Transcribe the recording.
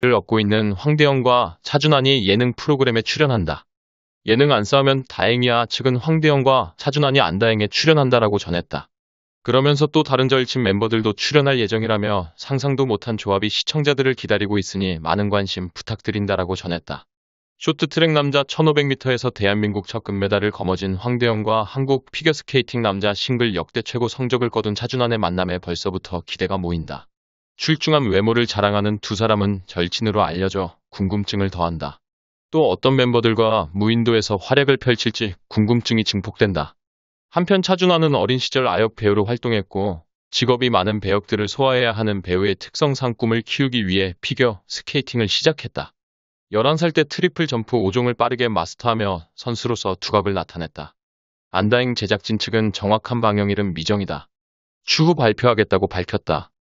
를 얻고 있는 황대영과 차준환이 예능 프로그램에 출연한다. 예능 안 싸우면 다행이야 측은 황대영과 차준환이 안다행에 출연한다라고 전했다. 그러면서 또 다른 절친 멤버들도 출연할 예정이라며 상상도 못한 조합이 시청자들을 기다리고 있으니 많은 관심 부탁드린다라고 전했다. 쇼트트랙 남자 1500m에서 대한민국 첫 금메달을 거머쥔 황대영과 한국 피겨스케이팅 남자 싱글 역대 최고 성적을 거둔 차준환의 만남에 벌써부터 기대가 모인다. 출중한 외모를 자랑하는 두 사람은 절친으로 알려져 궁금증을 더한다. 또 어떤 멤버들과 무인도에서 활약을 펼칠지 궁금증이 증폭된다. 한편 차준환는 어린 시절 아역 배우로 활동했고 직업이 많은 배역들을 소화해야 하는 배우의 특성상 꿈을 키우기 위해 피겨 스케이팅을 시작했다. 11살 때 트리플 점프 5종을 빠르게 마스터하며 선수로서 두각을 나타냈다. 안다잉 제작진 측은 정확한 방영일은 미정이다. 추후 발표하겠다고 밝혔다.